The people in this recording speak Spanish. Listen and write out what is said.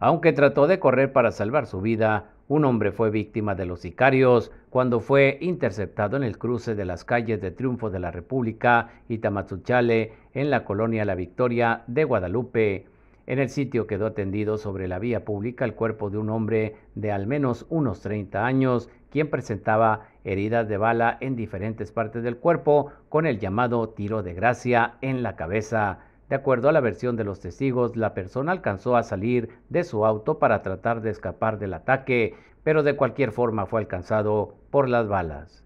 Aunque trató de correr para salvar su vida, un hombre fue víctima de los sicarios cuando fue interceptado en el cruce de las calles de Triunfo de la República y en la colonia La Victoria de Guadalupe. En el sitio quedó tendido sobre la vía pública el cuerpo de un hombre de al menos unos 30 años, quien presentaba heridas de bala en diferentes partes del cuerpo con el llamado tiro de gracia en la cabeza. De acuerdo a la versión de los testigos, la persona alcanzó a salir de su auto para tratar de escapar del ataque, pero de cualquier forma fue alcanzado por las balas.